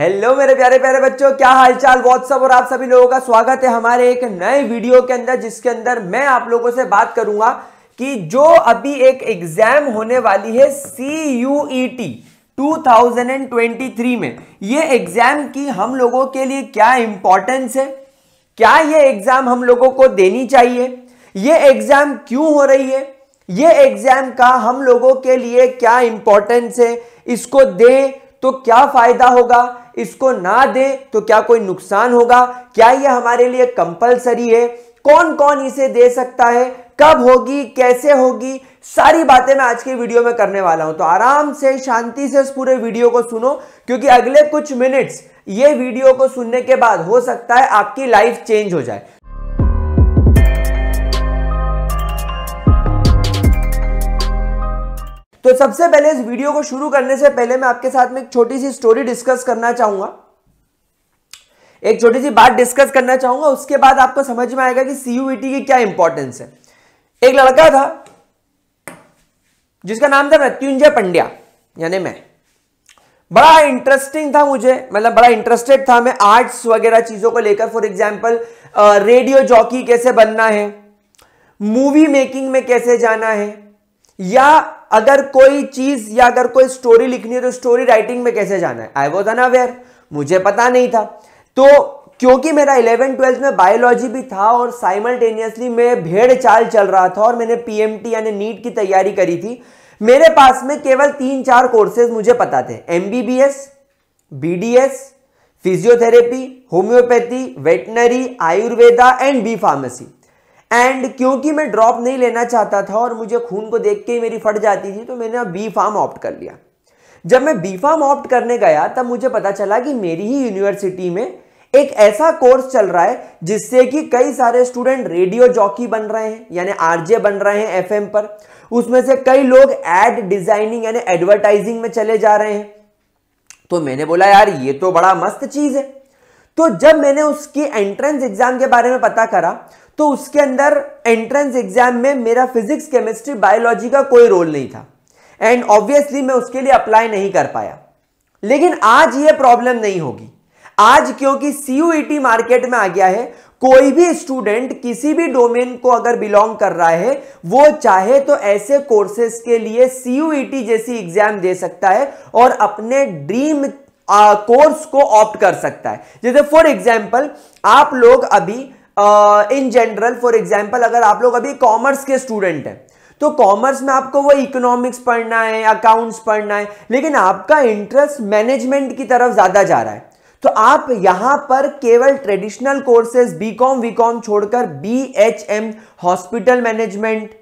Hello मेरे प्यारे प्यारे बच्चों क्या हालचाल व्हाट्सअप और आप सभी लोगों का स्वागत है हमारे एक नए वीडियो के अंदर जिसके अंदर मैं आप लोगों से बात करूंगा कि जो अभी एक एग्जाम होने वाली है सी यू ई टी 2023 में ये एग्जाम की हम लोगों के लिए क्या इंपॉर्टेंस है क्या ये एग्जाम हम लोगों को देनी चाहिए ये एग्जाम क्यों हो रही है ये एग्जाम का हम लोगों के लिए क्या इंपॉर्टेंस है इसको दें तो क्या फायदा होगा इसको ना दें तो क्या कोई नुकसान होगा क्या यह हमारे लिए कंपलसरी है कौन कौन इसे दे सकता है कब होगी कैसे होगी सारी बातें मैं आज की वीडियो में करने वाला हूं तो आराम से शांति से इस पूरे वीडियो को सुनो क्योंकि अगले कुछ मिनट्स ये वीडियो को सुनने के बाद हो सकता है आपकी लाइफ चेंज हो जाए तो सबसे पहले इस वीडियो को शुरू करने से पहले मैं आपके साथ में एक छोटी सी स्टोरी डिस्कस करना चाहूंगा एक छोटी सी बात डिस्कस करना चाहूंगा उसके बाद आपको समझ में आएगा कि सीयूईटी e की क्या इंपॉर्टेंस है एक लड़का था जिसका नाम था मृत्युंजय पंड्या यानी मैं बड़ा इंटरेस्टिंग था मुझे मतलब बड़ा इंटरेस्टेड था मैं आर्ट्स वगैरह चीज़ों को लेकर फॉर एग्जाम्पल रेडियो जॉकी कैसे बनना है मूवी मेकिंग में कैसे जाना है या अगर कोई चीज या अगर कोई स्टोरी लिखनी है तो स्टोरी राइटिंग में कैसे जाना है आई वॉज अवेयर मुझे पता नहीं था तो क्योंकि मेरा इलेवन ट्वेल्थ में बायोलॉजी भी था और साइमल्टेनियसली मैं भेड़ चाल चल रहा था और मैंने पीएमटी यानी नीट की तैयारी करी थी मेरे पास में केवल तीन चार कोर्सेज मुझे पता थे M B B S B D S physiotherapy homeopathy veterinary Ayurveda and B pharmacy and क्योंकि मैं ड्रॉप नहीं लेना चाहता था और मुझे खून को देख के ही मेरी फट जाती थी तो मैंने अब बी फार्म ऑप्ट कर लिया जब मैं बी फार्म ऑप्ट करने गया तब मुझे पता चला कि मेरी ही यूनिवर्सिटी में एक ऐसा कोर्स चल रहा है जिससे कि कई सारे स्टूडेंट रेडियो जॉकी बन रहे हैं यानी आरजे बन रहे हैं एफएम पर उसमें से कई लोग एड डिजाइनिंग यानी एडवर्टाइजिंग में चले जा रहे हैं तो मैंने बोला यार ये तो बड़ा मस्त चीज है तो जब मैंने उसकी एंट्रेंस एग्जाम के बारे में पता करा तो उसके अंदर एंट्रेंस एग्जाम में मेरा फिजिक्स केमिस्ट्री बायोलॉजी का कोई रोल नहीं था एंड ऑब्वियसली मैं उसके लिए अप्लाई नहीं कर पाया लेकिन आज ये प्रॉब्लम नहीं होगी आज क्योंकि सी मार्केट e में आ गया है कोई भी स्टूडेंट किसी भी डोमेन को अगर बिलोंग कर रहा है वो चाहे तो ऐसे कोर्सेज के लिए सी e जैसी एग्जाम दे सकता है और अपने ड्रीम कोर्स को ऑप्ट कर सकता है जैसे फॉर एग्जाम्पल आप लोग अभी इन जनरल फॉर एग्जाम्पल अगर आप लोग अभी कॉमर्स के स्टूडेंट हैं तो कॉमर्स में आपको वो इकोनॉमिक्स पढ़ना है अकाउंट्स पढ़ना है लेकिन आपका इंटरेस्ट मैनेजमेंट की तरफ ज़्यादा जा रहा है तो आप यहां पर केवल traditional courses B com B com छोड़कर B H M hospital management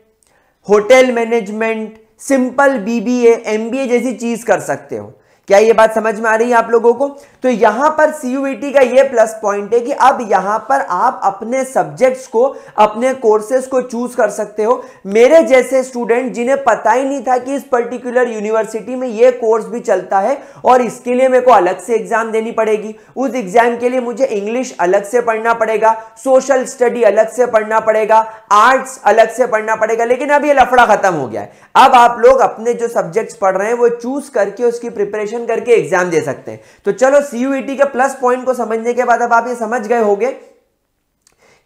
hotel management simple BBA MBA M B A जैसी चीज़ कर सकते हो क्या ये बात समझ में आ रही है आप लोगों को तो यहां पर सीयूईटी e का ये प्लस पॉइंट है कि अब यहां पर आप अपने सब्जेक्ट्स को अपने कोर्सेज को चूज कर सकते हो मेरे जैसे स्टूडेंट जिन्हें पता ही नहीं था कि इस पर्टिकुलर यूनिवर्सिटी में ये कोर्स भी चलता है और इसके लिए मेरे को अलग से एग्जाम देनी पड़ेगी उस एग्जाम के लिए मुझे इंग्लिश अलग से पढ़ना पड़ेगा सोशल स्टडी अलग से पढ़ना पड़ेगा आर्ट्स अलग से पढ़ना पड़ेगा लेकिन अब यह लफड़ा खत्म हो गया है अब आप लोग अपने जो सब्जेक्ट्स पढ़ रहे हैं वो चूज करके उसकी प्रिपरेशन कैलकुलेशन करके एग्जाम दे सकते हैं तो चलो सीयूईटी e के प्लस पॉइंट को समझने के बाद अब आप ये समझ गए होंगे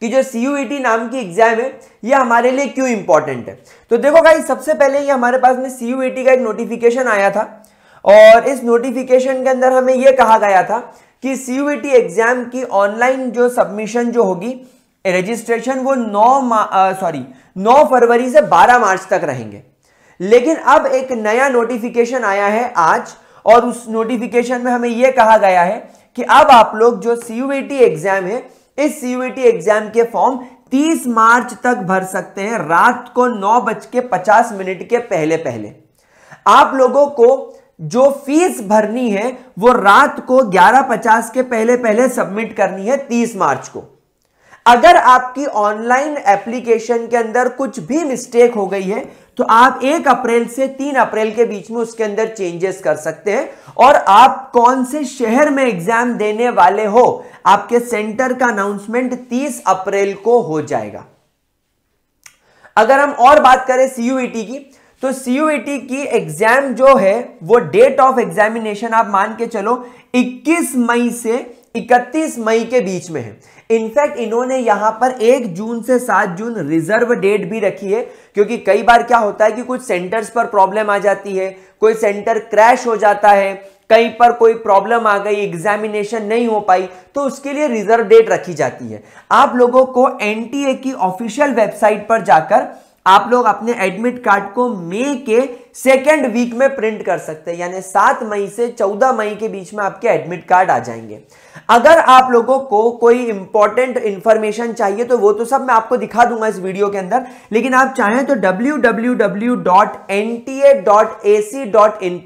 कि जो सीयूईटी e नाम की एग्जाम है ये हमारे लिए क्यों इंपॉर्टेंट है तो देखो भाई सबसे पहले ये हमारे पास में सीयूईटी e का एक नोटिफिकेशन आया था और इस नोटिफिकेशन के अंदर हमें यह कहा गया था कि सीयूईटी एग्जाम की ऑनलाइन जो सबमिशन जो होगी रजिस्ट्रेशन वो 9 सॉरी 9 फरवरी से 12 मार्च तक रहेंगे लेकिन अब एक नया नोटिफिकेशन आया है आज और उस नोटिफिकेशन में हमें यह कहा गया है कि अब आप लोग जो सी एग्जाम e है इस सी एग्जाम e के फॉर्म 30 मार्च तक भर सकते हैं रात को नौ बज के पचास मिनट के पहले पहले आप लोगों को जो फीस भरनी है वो रात को 11:50 के पहले पहले सबमिट करनी है 30 मार्च को अगर आपकी ऑनलाइन एप्लीकेशन के अंदर कुछ भी मिस्टेक हो गई है तो आप एक अप्रैल से तीन अप्रैल के बीच में उसके अंदर चेंजेस कर सकते हैं और आप कौन से शहर में एग्जाम देने वाले हो आपके सेंटर का अनाउंसमेंट तीस अप्रैल को हो जाएगा अगर हम और बात करें सीयूईटी e की तो सीयूईटी e की एग्जाम जो है वो डेट ऑफ एग्जामिनेशन आप मान के चलो 21 मई से 31 मई के बीच में है इनफैक्ट इन्होंने यहां पर 1 जून से 7 जून रिजर्व डेट भी रखी है क्योंकि कई बार क्या होता है कि कुछ सेंटर्स पर प्रॉब्लम आ जाती है कोई सेंटर क्रैश हो जाता है कहीं पर कोई प्रॉब्लम आ गई एग्जामिनेशन नहीं हो पाई तो उसके लिए रिजर्व डेट रखी जाती है आप लोगों को एन की ऑफिशियल वेबसाइट पर जाकर आप लोग अपने एडमिट कार्ड को मे के सेकेंड वीक में प्रिंट कर सकते हैं यानी सात मई से चौदह मई के बीच में आपके एडमिट कार्ड आ जाएंगे अगर आप लोगों को कोई इंपॉर्टेंट इंफॉर्मेशन चाहिए तो वो तो सब मैं आपको दिखा दूंगा इस वीडियो के अंदर लेकिन आप चाहें तो डब्ल्यू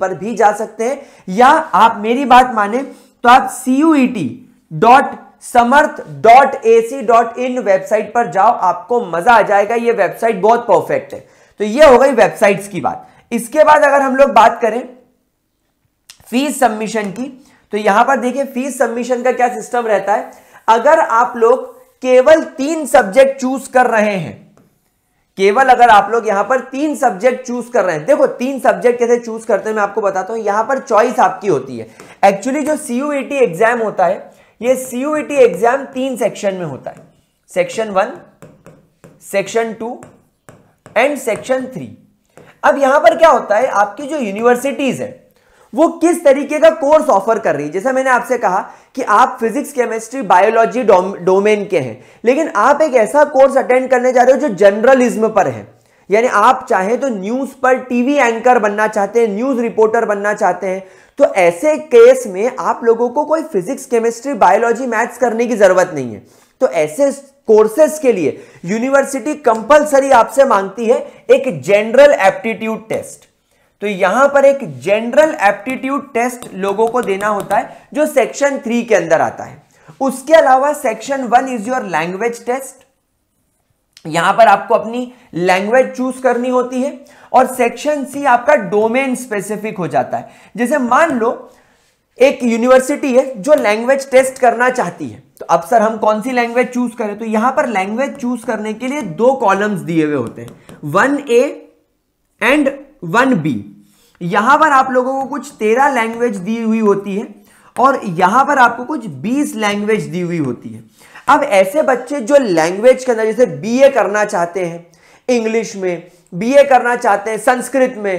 पर भी जा सकते हैं या आप मेरी बात माने तो आप C dot Samarth dot A C dot in website पर जाओ आपको मजा आ जाएगा यह वेबसाइट बहुत परफेक्ट है तो यह हो गई वेबसाइट्स की बात इसके बाद अगर हम लोग बात करें फीस सबमिशन की तो यहां पर देखिए फीस सबमिशन का क्या सिस्टम रहता है अगर आप लोग केवल तीन सब्जेक्ट चूज कर रहे हैं केवल अगर आप लोग यहां पर तीन सब्जेक्ट चूज कर रहे हैं देखो तीन सब्जेक्ट कैसे चूज करते हैं मैं आपको बताता हूं यहां पर चॉइस आपकी होती है एक्चुअली जो सीयूईटी एग्जाम e होता है ये सीयूईटी एग्जाम e तीन सेक्शन में होता है section one section two and section three अब यहां पर क्या होता है आपकी जो यूनिवर्सिटीज है वो किस तरीके का कोर्स ऑफर कर रही है जैसा मैंने आपसे कहा कि आप फिजिक्स केमिस्ट्री बायोलॉजी डोमेन के हैं लेकिन आप एक ऐसा कोर्स अटेंड करने जा रहे हो जो जर्नलिज्म पर है यानी आप चाहे तो न्यूज पर टीवी एंकर बनना चाहते हैं न्यूज रिपोर्टर बनना चाहते हैं तो ऐसे केस में आप लोगों को कोई फिजिक्स केमिस्ट्री बायोलॉजी मैथ्स करने की जरूरत नहीं है तो ऐसे कोर्सेस के लिए यूनिवर्सिटी कंपलसरी आपसे मांगती है एक जनरल एप्टीट्यूड टेस्ट तो यहां पर एक जनरल एप्टीट्यूड टेस्ट लोगों को देना होता है जो सेक्शन थ्री के अंदर आता है उसके अलावा section one is your language test यहां पर आपको अपनी लैंग्वेज चूज करनी होती है और सेक्शन सी आपका डोमेन स्पेसिफिक हो जाता है जैसे मान लो एक यूनिवर्सिटी है जो लैंग्वेज टेस्ट करना चाहती है तो अब सर हम कौन सी लैंग्वेज चूज करें तो यहां पर लैंग्वेज चूज करने के लिए दो कॉलम्स दिए हुए होते हैं one A and one B यहां पर आप लोगों को कुछ तेरह लैंग्वेज दी हुई होती है और यहां पर आपको कुछ बीस लैंग्वेज दी हुई होती है अब ऐसे बच्चे जो लैंग्वेज के अंदर जैसे बी करना चाहते हैं इंग्लिश में बी करना चाहते हैं संस्कृत में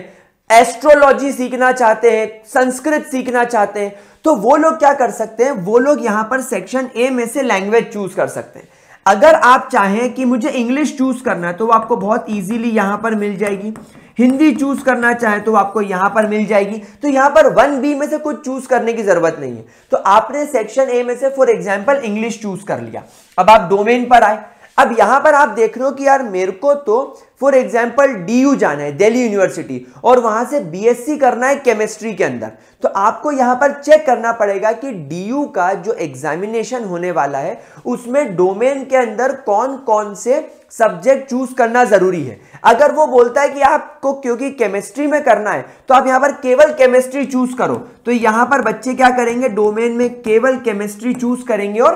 एस्ट्रोलॉजी सीखना चाहते हैं संस्कृत सीखना चाहते हैं तो वो लोग क्या कर सकते हैं वो लोग यहां पर सेक्शन ए में से लैंग्वेज चूज कर सकते हैं अगर आप चाहें कि मुझे इंग्लिश चूज करना है तो वो आपको बहुत इजीली यहां पर मिल जाएगी हिंदी चूज करना चाहें तो आपको यहां पर मिल जाएगी तो यहां पर वन बी में से कुछ चूज करने की जरूरत नहीं है तो आपने सेक्शन ए में से फॉर एग्जाम्पल इंग्लिश चूज कर लिया अब आप डोमेन पर आए अब यहां पर आप देख रहे हो कि यार मेरे को तो फॉर एग्जाम्पल डी जाना है दिल्ली यूनिवर्सिटी और वहां से बीएससी करना है केमिस्ट्री के अंदर तो आपको यहां पर चेक करना पड़ेगा कि डी का जो एग्जामिनेशन होने वाला है उसमें डोमेन के अंदर कौन कौन से सब्जेक्ट चूज करना जरूरी है अगर वो बोलता है कि आपको क्योंकि केमिस्ट्री में करना है तो आप यहां पर केवल केमिस्ट्री चूज करो तो यहां पर बच्चे क्या करेंगे डोमेन में केवल केमिस्ट्री चूज करेंगे और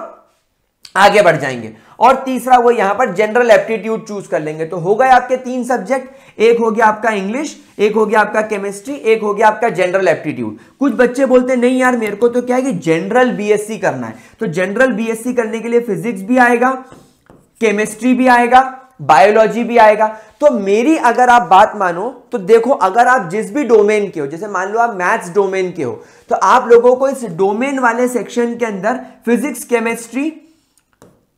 आगे बढ़ जाएंगे और तीसरा वो यहां पर जनरल एप्टीट्यूड चूज कर लेंगे तो हो गए आपके तीन सब्जेक्ट एक हो गया आपका इंग्लिश एक हो गया आपका केमिस्ट्री एक हो गया आपका जनरल एप्टीट्यूड कुछ बच्चे बोलते नहीं यार मेरे को तो क्या है कि जनरल बीएससी करना है तो जनरल बीएससी करने के लिए फिजिक्स भी आएगा केमिस्ट्री भी आएगा बायोलॉजी भी आएगा तो मेरी अगर आप बात मानो तो देखो अगर आप जिस भी डोमेन के हो जैसे मान लो आप मैथ्स डोमेन के हो तो आप लोगों को इस डोमेन वाले सेक्शन के अंदर physics chemistry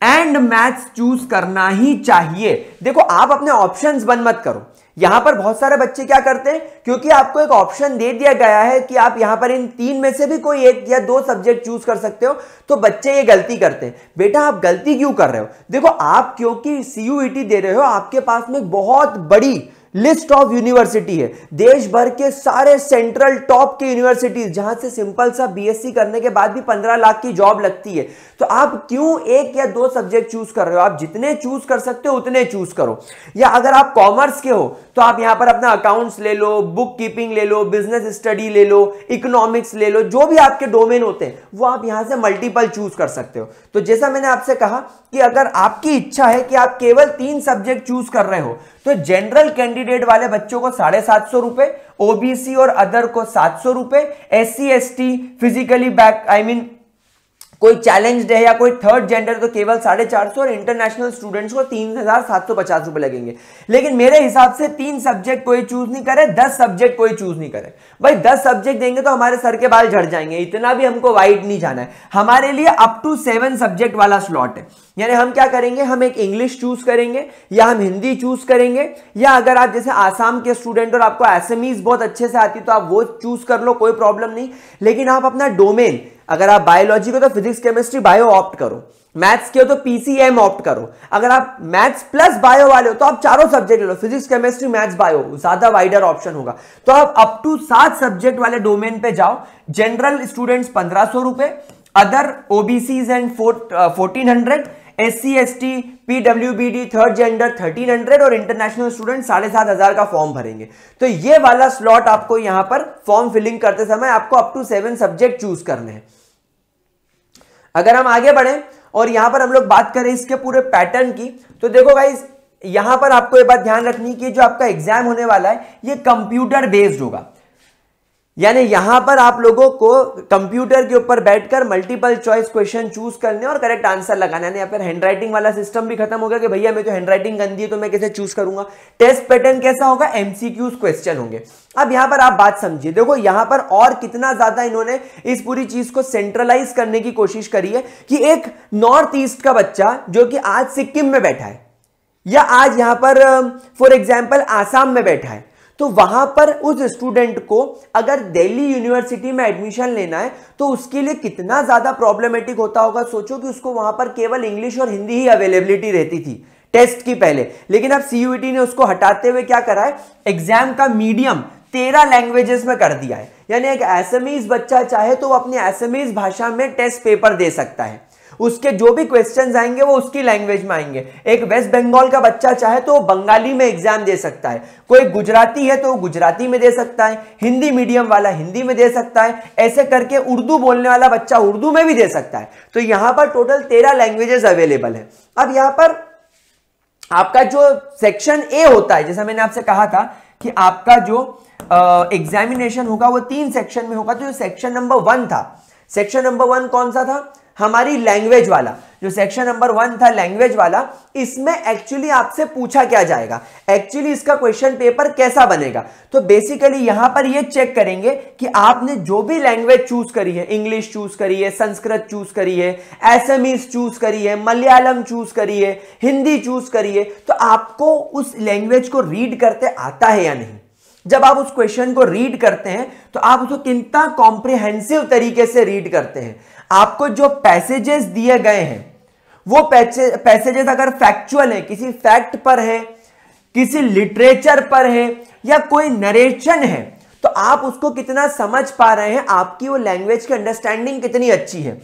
and maths choose करना ही चाहिए देखो आप अपने ऑप्शंस बंद मत करो यहां पर बहुत सारे बच्चे क्या करते हैं क्योंकि आपको एक ऑप्शन दे दिया गया है कि आप यहां पर इन तीन में से भी कोई एक या दो सब्जेक्ट चूज कर सकते हो तो बच्चे ये गलती करते हैं बेटा आप गलती क्यों कर रहे हो देखो आप क्योंकि सीयूईटी दे रहे हो आपके पास में बहुत बड़ी लिस्ट ऑफ यूनिवर्सिटी है देश भर के सारे सेंट्रल टॉप के यूनिवर्सिटीज जहां से सिंपल सा बीएससी करने के बाद भी पंद्रह लाख की जॉब लगती है तो आप क्यों एक या दो सब्जेक्ट चूज कर रहे हो आप जितने चूज कर सकते हो उतने चूज करो या अगर आप कॉमर्स के हो तो आप यहां पर अपना अकाउंट्स ले लो बुक कीपिंग ले लो बिजनेस स्टडी ले लो इकोनॉमिक्स ले लो जो भी आपके डोमेन होते हैं वो आप यहां से मल्टीपल चूज कर सकते हो तो जैसा मैंने आपसे कहा कि अगर आपकी इच्छा है कि आप केवल तीन सब्जेक्ट चूज कर रहे हो तो जनरल कैंडिडेट कैंडिडेट वाले बच्चों को साढ़े सात सौ रुपए ओबीसी और अदर को सात सौ रुपए S C S T physically back I mean कोई चैलेंज है या कोई थर्ड जेंडर तो केवल साढ़े चार सौ और इंटरनेशनल स्टूडेंट्स को तीन हजार सात सौ पचास रुपए लगेंगे लेकिन मेरे हिसाब से तीन सब्जेक्ट कोई चूज नहीं करे दस सब्जेक्ट कोई चूज नहीं करे भाई दस सब्जेक्ट देंगे तो हमारे सर के बाल झड़ जाएंगे इतना भी हमको वाइड नहीं जाना है हमारे लिए अप टू सेवन सब्जेक्ट वाला स्लॉट है यानी हम क्या करेंगे हम एक इंग्लिश चूज करेंगे या हम हिंदी चूज करेंगे या अगर आप जैसे आसाम के स्टूडेंट और आपको एसएमईज बहुत अच्छे से आती तो आप वो चूज कर लो कोई प्रॉब्लम नहीं लेकिन आप अपना डोमेन अगर आप बायोलॉजी को तो फिजिक्स केमिस्ट्री बायो ऑप्ट करो मैथ्स के हो तो पीसीएम ऑप्ट करो अगर आप मैथ्स प्लस बायो वाले हो तो आप चारों सब्जेक्ट ले लो फिजिक्स केमिस्ट्री मैथ्स बायो ज्यादा वाइडर ऑप्शन होगा तो आप अप टू सात सब्जेक्ट वाले डोमेन पे जाओ जनरल स्टूडेंट्स पंद्रह सौ रुपए other OBC and fourteen hundred S C S T PW B D third gender thirteen hundred और इंटरनेशनल स्टूडेंट साढ़े सात हजार का फॉर्म भरेंगे तो ये वाला स्लॉट आपको यहां पर फॉर्म फिलिंग करते समय आपको up to seven subject choose करने हैं अगर हम आगे बढ़े और यहां पर हम लोग बात करें इसके पूरे पैटर्न की तो देखो भाई यहां पर आपको ये बात ध्यान रखनी कि जो आपका एग्जाम होने वाला है ये कंप्यूटर बेस्ड होगा यानी यहां पर आप लोगों को कंप्यूटर के ऊपर बैठकर मल्टीपल चॉइस क्वेश्चन चूज करने और करेक्ट आंसर लगाना है यहाँ पर हैंडराइटिंग वाला सिस्टम भी खत्म हो गया कि भैया मैं तो हैंडराइटिंग गंदी है तो मैं कैसे चूज करूंगा टेस्ट पैटर्न कैसा होगा एमसीक्यूज क्वेश्चन होंगे अब यहां पर आप बात समझिए देखो यहां पर और कितना ज्यादा इन्होंने इस पूरी चीज को सेंट्रलाइज करने की कोशिश करी है कि एक नॉर्थ ईस्ट का बच्चा जो कि आज सिक्किम में बैठा है या आज यहां पर फॉर एग्जाम्पल आसाम में बैठा है तो वहां पर उस स्टूडेंट को अगर दिल्ली यूनिवर्सिटी में एडमिशन लेना है तो उसके लिए कितना ज़्यादा प्रॉब्लमेटिक होता होगा सोचो कि उसको वहां पर केवल इंग्लिश और हिंदी ही अवेलेबिलिटी रहती थी टेस्ट की पहले लेकिन अब सीयूटी ने उसको हटाते हुए क्या करा है एग्जाम का मीडियम तेरह लैंग्वेजेस में कर दिया है यानी एक एसएमईज बच्चा चाहे तो वो अपनी एसएमईज भाषा में टेस्ट पेपर दे सकता है उसके जो भी क्वेश्चन आएंगे वो उसकी लैंग्वेज में आएंगे एक वेस्ट बंगाल का बच्चा चाहे तो वो बंगाली में एग्जाम दे सकता है कोई गुजराती है तो वो गुजराती में दे सकता है हिंदी मीडियम वाला हिंदी में दे सकता है ऐसे करके उर्दू बोलने वाला बच्चा उर्दू में भी दे सकता है तो यहां पर टोटल तेरह लैंग्वेजेस अवेलेबल है अब यहां पर आपका जो सेक्शन ए होता है जैसा मैंने आपसे कहा था कि आपका जो एग्जामिनेशन होगा वो तीन सेक्शन में होगा तो सेक्शन नंबर वन था सेक्शन नंबर वन कौन सा था हमारी लैंग्वेज वाला जो सेक्शन नंबर वन था लैंग्वेज वाला इसमें एक्चुअली आपसे पूछा क्या जाएगा एक्चुअली इसका क्वेश्चन पेपर कैसा बनेगा तो बेसिकली यहां पर ये चेक करेंगे कि आपने जो भी लैंग्वेज चूज करी है इंग्लिश चूज करी है संस्कृत चूज करी है एसएमईस चूज करी है मलयालम चूज करी है हिंदी चूज करी है तो आपको उस लैंग्वेज को रीड करते आता है या नहीं जब आप उस क्वेश्चन को रीड करते हैं तो आप उसको कितना कॉम्प्रिहेंसिव तरीके से रीड करते हैं आपको जो पैसेजेस दिए गए हैं वो पैसेजेस अगर फैक्चुअल है किसी फैक्ट पर है किसी लिटरेचर पर है या कोई नरेशन है तो आप उसको कितना समझ पा रहे हैं आपकी वो लैंग्वेज की अंडरस्टैंडिंग कितनी अच्छी है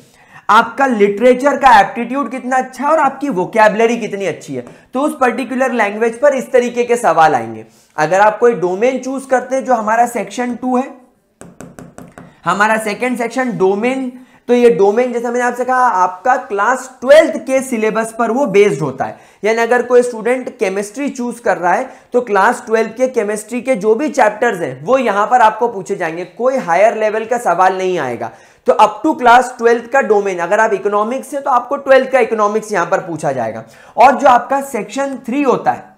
आपका लिटरेचर का एप्टीट्यूड कितना अच्छा है और आपकी वोकेबलरी कितनी अच्छी है तो उस पर्टिकुलर लैंग्वेज पर इस तरीके के सवाल आएंगे अगर आप कोई डोमेन चूज करते हैं जो हमारा सेक्शन टू है हमारा सेकेंड सेक्शन डोमेन तो ये डोमेन जैसा मैंने आपसे कहा आपका क्लास ट्वेल्थ के सिलेबस पर वो बेस्ड होता है यानी अगर कोई स्टूडेंट केमिस्ट्री चूज कर रहा है तो क्लास ट्वेल्थ के केमिस्ट्री के जो भी चैप्टर्स हैं वो यहां पर आपको पूछे जाएंगे कोई हायर लेवल का सवाल नहीं आएगा तो अप टू क्लास ट्वेल्थ का डोमेन अगर आप इकोनॉमिक्स है तो आपको ट्वेल्थ का इकोनॉमिक्स यहां पर पूछा जाएगा और जो आपका सेक्शन थ्री होता है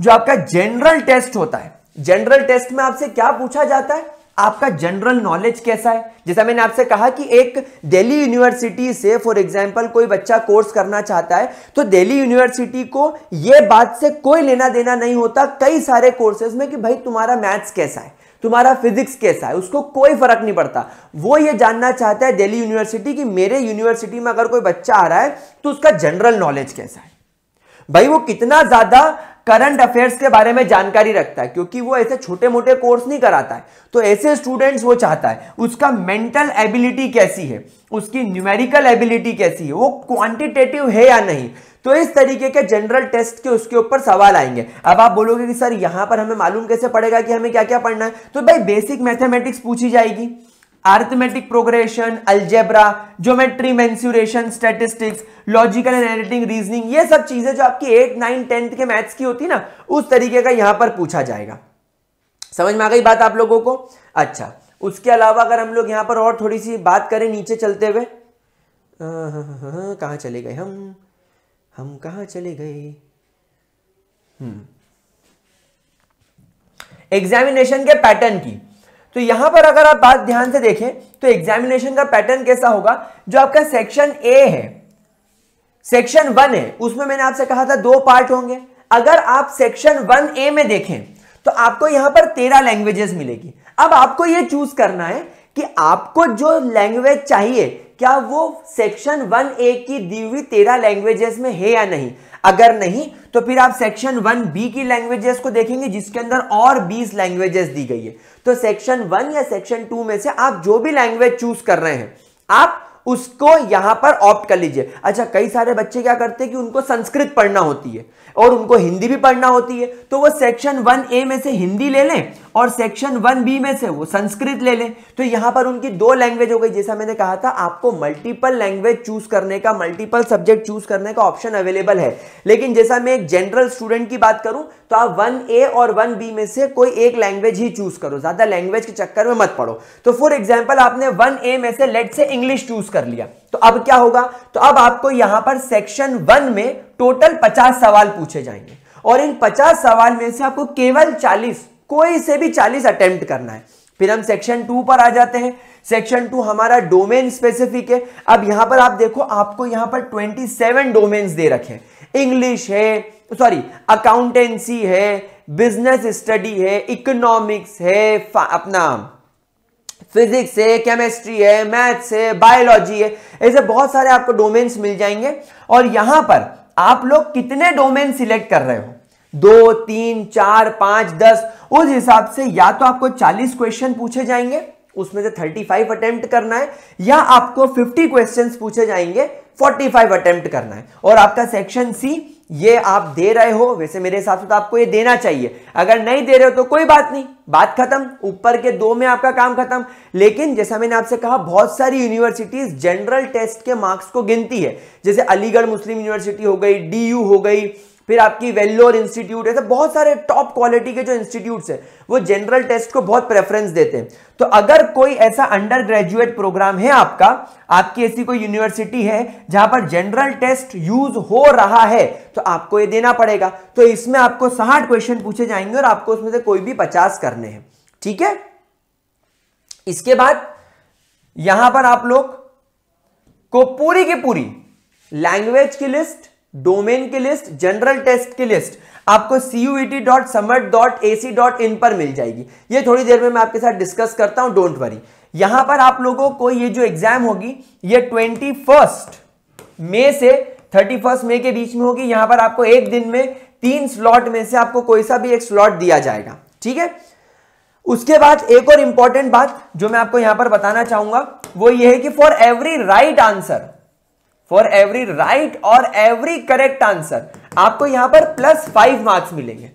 जो आपका जनरल टेस्ट होता है जनरल टेस्ट में आपसे क्या पूछा जाता है आपका जनरल नॉलेज कैसा है जैसा मैंने आपसे कहा कि एक दिल्ली यूनिवर्सिटी से फॉर एग्जांपल कोई बच्चा कोर्स करना चाहता है तो दिल्ली यूनिवर्सिटी को यह बात से कोई लेना देना नहीं होता कई सारे कोर्सेज में कि भाई तुम्हारा मैथ्स कैसा है तुम्हारा फिजिक्स कैसा है उसको कोई फर्क नहीं पड़ता वो ये जानना चाहता है दिल्ली यूनिवर्सिटी की मेरे यूनिवर्सिटी में अगर कोई बच्चा आ रहा है तो उसका जनरल नॉलेज कैसा है भाई वो कितना ज्यादा करंट अफेयर्स के बारे में जानकारी रखता है क्योंकि वो ऐसे छोटे मोटे कोर्स नहीं कराता है तो ऐसे स्टूडेंट्स वो चाहता है उसका मेंटल एबिलिटी कैसी है उसकी न्यूमेरिकल एबिलिटी कैसी है वो क्वांटिटेटिव है या नहीं तो इस तरीके के जनरल टेस्ट के उसके ऊपर सवाल आएंगे अब आप बोलोगे कि सर यहां पर हमें मालूम कैसे पड़ेगा कि हमें क्या क्या पढ़ना है तो भाई बेसिक मैथमेटिक्स पूछी जाएगी आर्थमेटिक प्रोग्रेशन अल्जेब्रा ज्योमेट्री मैं statistics logical and editing reasoning ये सब चीजें जो आपकी एट नाइन टेंथ के मैथ्स की होती है ना उस तरीके का यहां पर पूछा जाएगा समझ में आ गई बात आप लोगों को अच्छा उसके अलावा अगर हम लोग यहां पर और थोड़ी सी बात करें नीचे चलते हुए कहा चले गए हम हम कहा चले गए एग्जामिनेशन हम्म। के पैटर्न की तो यहां पर अगर आप बात ध्यान से देखें तो एग्जामिनेशन का पैटर्न कैसा होगा जो आपका सेक्शन ए है सेक्शन वन है उसमें मैंने आपसे कहा था दो पार्ट होंगे अगर आप सेक्शन वन ए में देखें तो आपको यहां पर तेरह लैंग्वेजेस मिलेगी अब आपको यह चूज करना है कि आपको जो लैंग्वेज चाहिए क्या वो सेक्शन वन ए की दी हुई तेरह लैंग्वेजेस में है या नहीं अगर नहीं तो फिर आप सेक्शन वन बी की लैंग्वेजेस को देखेंगे जिसके अंदर और बीस लैंग्वेजेस दी गई है तो सेक्शन वन या सेक्शन टू में से आप जो भी लैंग्वेज चूज कर रहे हैं आप उसको यहां पर ऑप्ट कर लीजिए अच्छा कई सारे बच्चे क्या करते हैं कि उनको संस्कृत पढ़ना होती है और उनको हिंदी भी पढ़ना होती है तो वो सेक्शन वन ए में से हिंदी ले लें और सेक्शन वन बी में से वो संस्कृत ले लें तो यहां पर उनकी दो लैंग्वेज हो गई जैसा मैंने कहा था आपको मल्टीपल लैंग्वेज चूज करने का मल्टीपल सब्जेक्ट चूज करने का ऑप्शन अवेलेबल है लेकिन जैसा मैं एक जनरल स्टूडेंट की बात करूं तो आप वन ए और वन बी में से कोई एक लैंग्वेज ही चूज करो ज्यादा लैंग्वेज के चक्कर में मत पढ़ो तो फॉर एग्जाम्पल आपने वन ए में से लेट से इंग्लिश चूज कर लिया तो अब क्या होगा तो अब आपको यहां पर सेक्शन वन में टोटल पचास सवाल पूछे जाएंगे और इन पचास सवाल में से आपको केवल चालीस कोई से भी चालीस अटेम्प्ट करना है फिर हम सेक्शन टू पर आ जाते हैं सेक्शन टू हमारा डोमेन स्पेसिफिक है अब यहां पर आप देखो आपको यहां पर ट्वेंटी सेवन डोमेन्स दे रखे इंग्लिश है सॉरी अकाउंटेंसी है बिजनेस स्टडी है इकोनॉमिक्स है अपना फिजिक्स है केमिस्ट्री है मैथ्स है बायोलॉजी है ऐसे बहुत सारे आपको डोमेन्स मिल जाएंगे और यहां पर आप लोग कितने डोमेन सिलेक्ट कर रहे हो दो तीन चार पांच दस उस हिसाब से या तो आपको चालीस क्वेश्चन पूछे जाएंगे उसमें से थर्टी फाइव अटेम्प्ट करना है या आपको फिफ्टी क्वेश्चन पूछे जाएंगे फोर्टी फाइव अटेम्प्ट करना है और आपका सेक्शन सी ये आप दे रहे हो वैसे मेरे हिसाब से तो आपको ये देना चाहिए अगर नहीं दे रहे हो तो कोई बात नहीं बात खत्म ऊपर के दो में आपका काम खत्म लेकिन जैसा मैंने आपसे कहा बहुत सारी यूनिवर्सिटीज जनरल टेस्ट के मार्क्स को गिनती है जैसे अलीगढ़ मुस्लिम यूनिवर्सिटी हो गई डी हो गई फिर आपकी वेल्लोर इंस्टीट्यूट ऐसे बहुत सारे टॉप क्वालिटी के जो इंस्टीट्यूट्स हैं वो जनरल टेस्ट को बहुत प्रेफरेंस देते हैं तो अगर कोई ऐसा अंडर ग्रेजुएट प्रोग्राम है आपका आपकी ऐसी कोई यूनिवर्सिटी है जहां पर जनरल टेस्ट यूज हो रहा है तो आपको ये देना पड़ेगा तो इसमें आपको साठ क्वेश्चन पूछे जाएंगे और आपको उसमें से कोई भी पचास करने हैं ठीक है इसके बाद यहां पर आप लोग को पूरी की पूरी लैंग्वेज की लिस्ट डोमेन की लिस्ट जनरल टेस्ट की लिस्ट आपको cuet.summit.ac.in पर मिल जाएगी ये थोड़ी देर में मैं आपके साथ डिस्कस करता हूं डोंट वरी यहां पर आप लोगों को ये जो एग्जाम होगी ये ट्वेंटी फर्स्ट मे से थर्टी फर्स्ट मे के बीच में होगी यहां पर आपको एक दिन में तीन स्लॉट में से आपको कोई सा भी एक स्लॉट दिया जाएगा ठीक है उसके बाद एक और इंपॉर्टेंट बात जो मैं आपको यहां पर बताना चाहूंगा वो ये है कि for every right answer for every right और एवरी करेक्ट आंसर आपको यहां पर प्लस फाइव मार्क्स मिलेंगे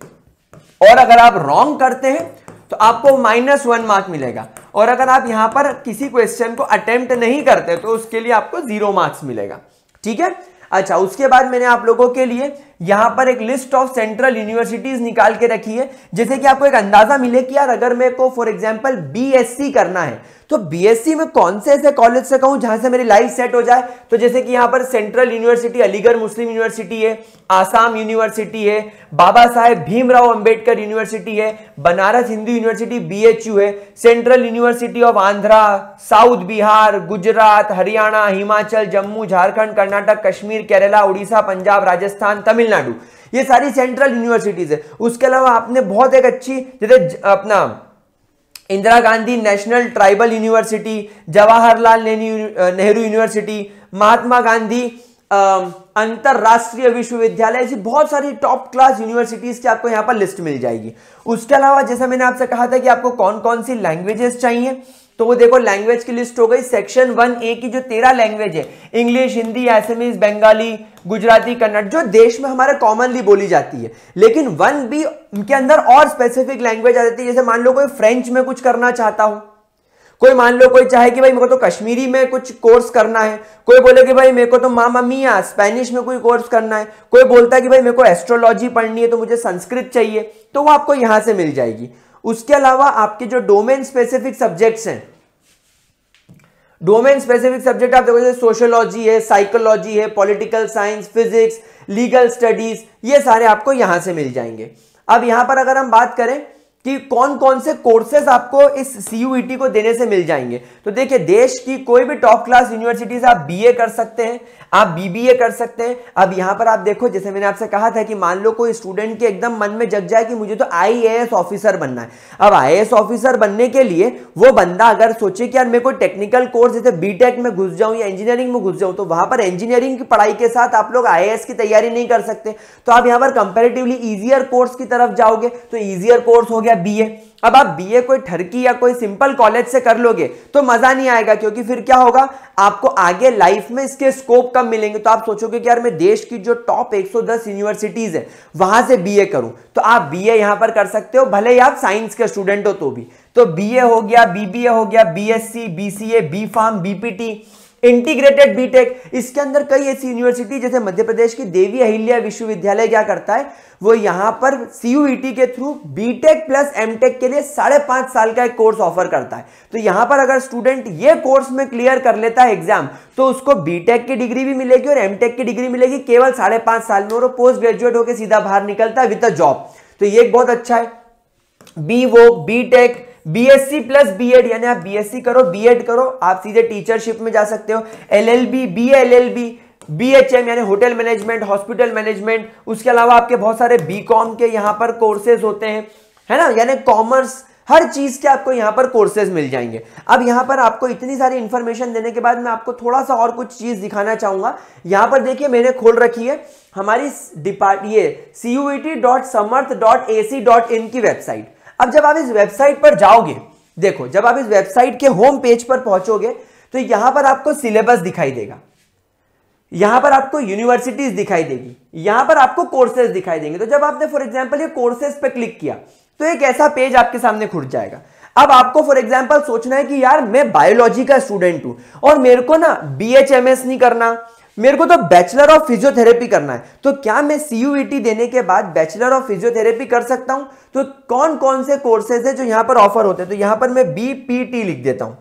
और अगर आप रॉन्ग करते हैं तो आपको माइनस वन मार्क मिलेगा और अगर आप यहां पर किसी क्वेश्चन को अटेम्प्ट नहीं करते तो उसके लिए आपको जीरो मार्क्स मिलेगा ठीक है अच्छा उसके बाद मैंने आप लोगों के लिए यहां पर एक लिस्ट ऑफ सेंट्रल यूनिवर्सिटीज निकाल के रखी है जैसे कि आपको एक अंदाजा मिले कि यार अगर मेरे को फॉर एग्जाम्पल बी करना है तो बीएससी में कौन से ऐसे कॉलेज से कहूँ जहाँ से मेरी लाइफ सेट हो जाए तो जैसे कि यहाँ पर central university Aligarh Muslim university है आसाम यूनिवर्सिटी है बाबा साहेब भीमराव अंबेडकर यूनिवर्सिटी है बनारस हिंदू यूनिवर्सिटी बीएचयू है central university of Andhra south Bihar Gujarat Haryana Himachal Jammu Jharkhand Karnataka Kashmir Kerala Orissa Punjab Rajasthan Tamil Nadu ये सारी सेंट्रल यूनिवर्सिटीज है उसके अलावा आपने बहुत एक अच्छी जैसे अपना Indira Gandhi national tribal university Jawaharlal Nehru university Mahatma Gandhi अंतरराष्ट्रीय विश्वविद्यालय ऐसी बहुत सारी टॉप क्लास यूनिवर्सिटीज की आपको यहाँ पर लिस्ट मिल जाएगी उसके अलावा जैसा मैंने आपसे कहा था कि आपको कौन कौन सी लैंग्वेजेस चाहिए तो वो देखो लैंग्वेज की लिस्ट हो गई सेक्शन वन ए की जो तेरह लैंग्वेज है इंग्लिश हिंदी एसमीज बंगाली गुजराती कन्नड़ जो देश में हमारे कॉमनली बोली जाती है लेकिन वन बी के अंदर और स्पेसिफिक लैंग्वेज आ जाती है जैसे मान लो कोई फ्रेंच में कुछ करना चाहता हूं कोई मान लो कोई चाहे कि भाई मेरे को तो कश्मीरी में कुछ कोर्स करना है कोई बोले कि भाई मेरे को तो मामा मिया स्पेनिश में कोई कोर्स करना है कोई बोलता है कि भाई मेरे को एस्ट्रोलॉजी पढ़नी है तो मुझे संस्कृत चाहिए तो वो आपको यहां से मिल जाएगी उसके अलावा आपके जो डोमेन स्पेसिफिक सब्जेक्ट्स हैं डोमेन स्पेसिफिक सब्जेक्ट आप देखो सोशोलॉजी है साइकोलॉजी है political science physics legal studies ये सारे आपको यहां से मिल जाएंगे अब यहां पर अगर हम बात करें कि कौन कौन से कोर्सेज आपको इस सी e को देने से मिल जाएंगे तो देखिए देश की कोई भी टॉप क्लास यूनिवर्सिटी आप बीए कर सकते हैं आप बीबीए कर सकते हैं अब यहां पर आप देखो जैसे मैंने आपसे कहा था कि मान लो कोई स्टूडेंट के एकदम मन में जग जाए कि मुझे तो आईएएस ऑफिसर बनना है अब आईएएस ऑफिसर बनने के लिए वो बंदा अगर सोचे कि यार मैं कोई टेक्निकल कोर्स जैसे बीटेक में घुस जाऊं या इंजीनियरिंग में घुस जाऊं तो वहां पर इंजीनियरिंग की पढ़ाई के साथ आप लोग आई की तैयारी नहीं कर सकते तो आप यहां पर कंपेरेटिवली ईजियर कोर्स की तरफ जाओगे तो ईजियर कोर्स हो गया गया बीए अब आप बीए कोई ठरकी या कोई सिंपल कॉलेज से कर लोगे तो मजा नहीं आएगा क्योंकि फिर क्या होगा आपको आगे लाइफ में इसके स्कोप कम मिलेंगे तो आप सोचोगे कि यार मैं देश की जो टॉप 110 यूनिवर्सिटीज है वहां से बीए करूं तो आप बीए यहां पर कर सकते हो भले ही आप साइंस के स्टूडेंट हो तो भी तो बीए हो गया बीबीए हो गया BSc BCA B pharm BPT integrated BTech इसके अंदर कई ऐसी यूनिवर्सिटी जैसे मध्य प्रदेश की देवी अहिल्या विश्वविद्यालय क्या करता है वो यहां पर सीयूईटी e के थ्रू बीटेक प्लस एमटेक के लिए साढ़े पांच साल का एक कोर्स ऑफर करता है तो यहां पर अगर स्टूडेंट ये कोर्स में क्लियर कर लेता है एग्जाम तो उसको बीटेक की डिग्री भी मिलेगी और एमटेक की डिग्री मिलेगी केवल साढ़े पांच साल में और पोस्ट ग्रेजुएट होकर सीधा बाहर निकलता है विद अ जॉब तो ये बहुत अच्छा है बी वो BTech tech BSc plus BEd यानी आप बीएससी करो बीएड करो आप सीधे टीचरशिप में जा सकते हो एलएलबी बीएलएलबी बीएचएम यानी होटल मैनेजमेंट हॉस्पिटल मैनेजमेंट उसके अलावा आपके बहुत सारे बीकॉम के यहाँ पर कोर्सेज होते हैं है ना यानी कॉमर्स हर चीज के आपको यहां पर कोर्सेज मिल जाएंगे अब यहां पर आपको इतनी सारी इंफॉर्मेशन देने के बाद मैं आपको थोड़ा सा और कुछ चीज दिखाना चाहूंगा यहां पर देखिए मैंने खोल रखी है हमारी डिपार्ट ये C U dot Samarth dot A C dot in की वेबसाइट अब जब आप इस वेबसाइट पर जाओगे देखो जब आप इस वेबसाइट के होम पेज पर पहुंचोगे तो यहां पर आपको सिलेबस दिखाई देगा यहां पर आपको यूनिवर्सिटीज दिखाई देगी यहां पर आपको कोर्सेज दिखाई देंगे तो जब आपने फॉर एग्जाम्पल ये कोर्सेज पर क्लिक किया तो एक ऐसा पेज आपके सामने खुट जाएगा अब आपको फॉर एग्जाम्पल सोचना है कि यार मैं बायोलॉजी का स्टूडेंट हूं और मेरे को ना बी नहीं करना मेरे को तो बैचलर ऑफ फिजियोथेरेपी करना है तो क्या मैं सीयूईटी e देने के बाद बैचलर ऑफ फिजियोथेरेपी कर सकता हूं तो कौन कौन से कोर्सेज है जो यहां पर ऑफर होते हैं तो यहां पर मैं बीपीटी लिख देता हूं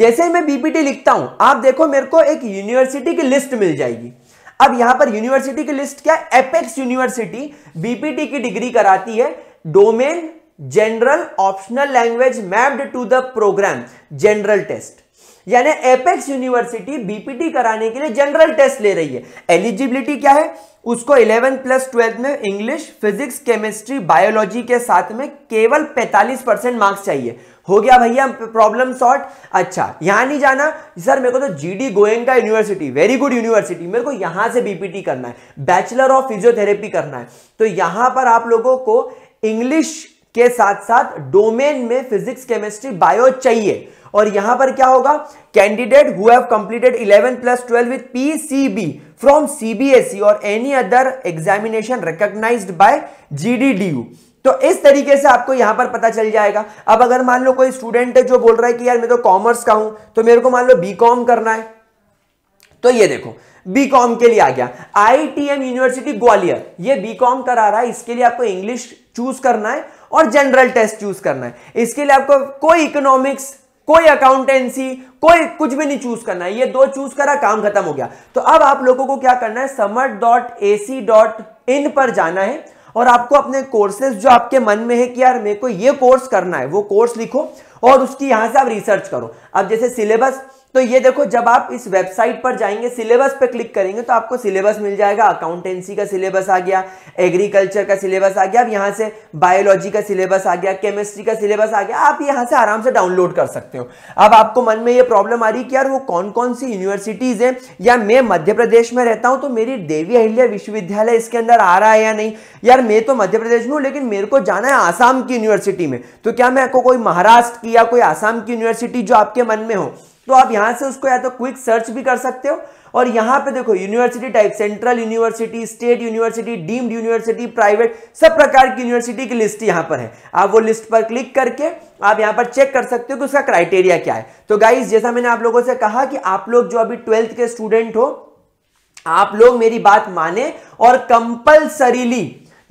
जैसे ही मैं बीपीटी लिखता हूं आप देखो मेरे को एक यूनिवर्सिटी की लिस्ट मिल जाएगी अब यहां पर यूनिवर्सिटी की लिस्ट क्या एपेक्स यूनिवर्सिटी बीपीटी की डिग्री कराती है domain general optional language mapped to the program general test यानी एपेक्स यूनिवर्सिटी बीपीटी कराने के लिए जनरल टेस्ट ले रही है एलिजिबिलिटी क्या है उसको 11 प्लस ट्वेल्थ में इंग्लिश फिजिक्स केमिस्ट्री बायोलॉजी के साथ में केवल 45 परसेंट मार्क्स चाहिए हो गया भैया प्रॉब्लम सॉल्व अच्छा यहां नहीं जाना सर मेरे को तो GD Goenka university very good university मेरे को यहां से बीपीटी करना है बैचलर ऑफ फिजियोथेरेपी करना है तो यहां पर आप लोगों को इंग्लिश के साथ साथ डोमेन में फिजिक्स केमिस्ट्री बायो चाहिए और यहां पर क्या होगा candidate who have completed 11 plus 12 with PCB from CBSE और any other examination recognised by GDDU तो इस तरीके से आपको यहां पर पता चल जाएगा अब अगर मान लो कोई स्टूडेंट है जो बोल रहा है कि यार मैं तो कॉमर्स का हूं तो मेरे को मान लो बीकॉम करना है तो ये देखो बीकॉम के लिए आ गया आईटीएम यूनिवर्सिटी ग्वालियर ये बीकॉम करा रहा है इसके लिए आपको इंग्लिश चूज करना है और जनरल टेस्ट चूज करना है इसके लिए आपको कोई इकोनॉमिक्स कोई अकाउंटेंसी कोई कुछ भी नहीं चूज करना है ये दो चूज करा काम खत्म हो गया तो अब आप लोगों को क्या करना है Samarth dot A C dot in पर जाना है और आपको अपने कोर्सेज जो आपके मन में है कि यार मेरे को ये कोर्स करना है वो कोर्स लिखो और उसकी यहां से आप रिसर्च करो अब जैसे सिलेबस तो ये देखो जब आप इस वेबसाइट पर जाएंगे सिलेबस पर क्लिक करेंगे तो आपको सिलेबस मिल जाएगा अकाउंटेंसी का सिलेबस आ गया एग्रीकल्चर का सिलेबस आ गया अब यहाँ से बायोलॉजी का सिलेबस आ गया केमिस्ट्री का सिलेबस आ गया आप यहाँ से आराम से डाउनलोड कर सकते हो अब आपको मन में ये प्रॉब्लम आ रही कि यार वो कौन कौन सी यूनिवर्सिटीज़ हैं या मैं मध्य प्रदेश में रहता हूँ तो मेरी देवी अहिल्या विश्वविद्यालय इसके अंदर आ रहा है या नहीं यार मैं तो मध्य प्रदेश में हूँ लेकिन मेरे को जाना है आसाम की यूनिवर्सिटी में तो क्या मैं आपको कोई महाराष्ट्र की या कोई आसाम की यूनिवर्सिटी जो आपके मन में हो तो आप यहां से उसको या तो क्विक सर्च भी कर सकते हो और यहां पे देखो university type central university state university deemed university private सब प्रकार की यूनिवर्सिटी की लिस्ट यहां पर है आप वो लिस्ट पर क्लिक करके आप यहां पर चेक कर सकते हो कि उसका क्राइटेरिया क्या है तो गाइज जैसा मैंने आप लोगों से कहा कि आप लोग जो अभी ट्वेल्थ के स्टूडेंट हो आप लोग मेरी बात माने और कंपल्सरीली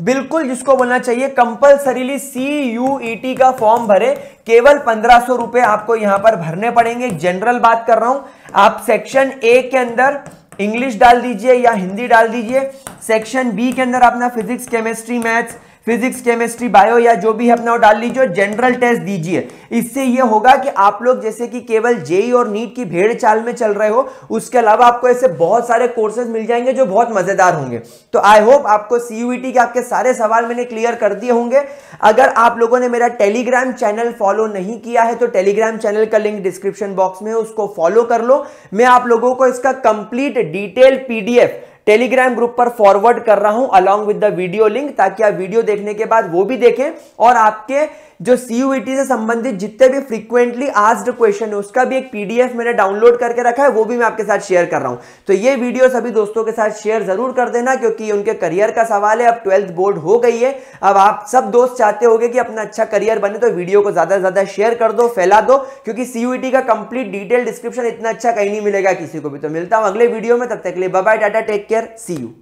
बिल्कुल जिसको बोलना चाहिए compulsorily C U E e T का फॉर्म भरे केवल पंद्रह सौ रुपए आपको यहां पर भरने पड़ेंगे जनरल बात कर रहा हूं आप सेक्शन ए के अंदर इंग्लिश डाल दीजिए या हिंदी डाल दीजिए सेक्शन बी के अंदर अपना physics chemistry maths physics chemistry bio या जो भी है अपना डाल लीजिए जनरल टेस्ट दीजिए इससे यह होगा कि आप लोग जैसे कि केवल जेई और नीट की भेड़ चाल में चल रहे हो उसके अलावा आपको ऐसे बहुत सारे कोर्सेज मिल जाएंगे जो बहुत मजेदार होंगे तो आई होप आपको सीयूईटी e के आपके सारे सवाल मैंने क्लियर कर दिए होंगे अगर आप लोगों ने मेरा टेलीग्राम चैनल फॉलो नहीं किया है तो टेलीग्राम चैनल का लिंक डिस्क्रिप्शन बॉक्स में उसको फॉलो कर लो मैं आप लोगों को इसका complete detail PDF Telegram group पर फॉरवर्ड कर रहा हूं along with the video link ताकि आप वीडियो देखने के बाद वो भी देखें और आपके जो सीयूईटी e से संबंधित जितने भी फ्रीक्वेंटली आस्ड क्वेश्चन है उसका भी एक पीडीएफ मैंने डाउनलोड करके रखा है वो भी मैं आपके साथ शेयर कर रहा हूं तो ये वीडियो सभी दोस्तों के साथ शेयर जरूर कर देना क्योंकि उनके करियर का सवाल है अब ट्वेल्थ बोर्ड हो गई है अब आप सब दोस्त चाहते हो कि अपना अच्छा करियर बने तो वीडियो को ज्यादा से ज्यादा शेयर कर दो फैला दो क्योंकि सीयूईटी e का कंप्लीट डिटेल डिस्क्रिप्शन इतना अच्छा कहीं नहीं मिलेगा किसी को भी तो मिलता हूं अगले वीडियो में तब तक के लिए bye tata take care see you